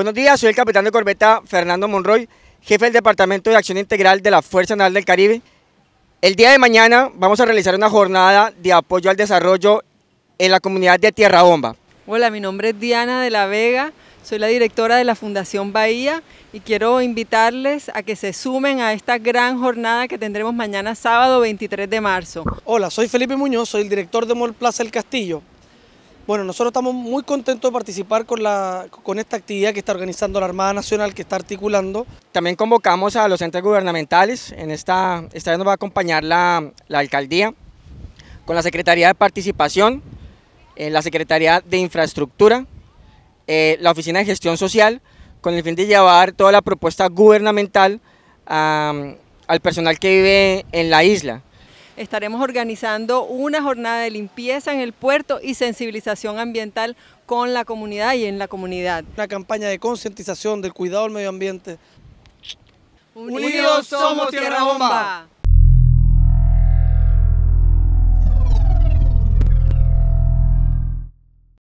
Buenos días, soy el capitán de corbeta Fernando Monroy, jefe del Departamento de Acción Integral de la Fuerza Naval del Caribe. El día de mañana vamos a realizar una jornada de apoyo al desarrollo en la comunidad de Tierra Bomba. Hola, mi nombre es Diana de la Vega, soy la directora de la Fundación Bahía y quiero invitarles a que se sumen a esta gran jornada que tendremos mañana sábado 23 de marzo. Hola, soy Felipe Muñoz, soy el director de Mol Plaza El Castillo. Bueno, nosotros estamos muy contentos de participar con, esta actividad que está organizando la Armada Nacional, que está articulando. También convocamos a los entes gubernamentales, en esta, esta vez nos va a acompañar la, alcaldía, con la Secretaría de Participación, eh, la Secretaría de Infraestructura, eh, la Oficina de Gestión Social, con el fin de llevar toda la propuesta gubernamental al personal que vive en la isla. Estaremos organizando una jornada de limpieza en el puerto y sensibilización ambiental con la comunidad y en la comunidad. Una campaña de concientización del cuidado del medio ambiente. Unidos somos Tierra Bomba.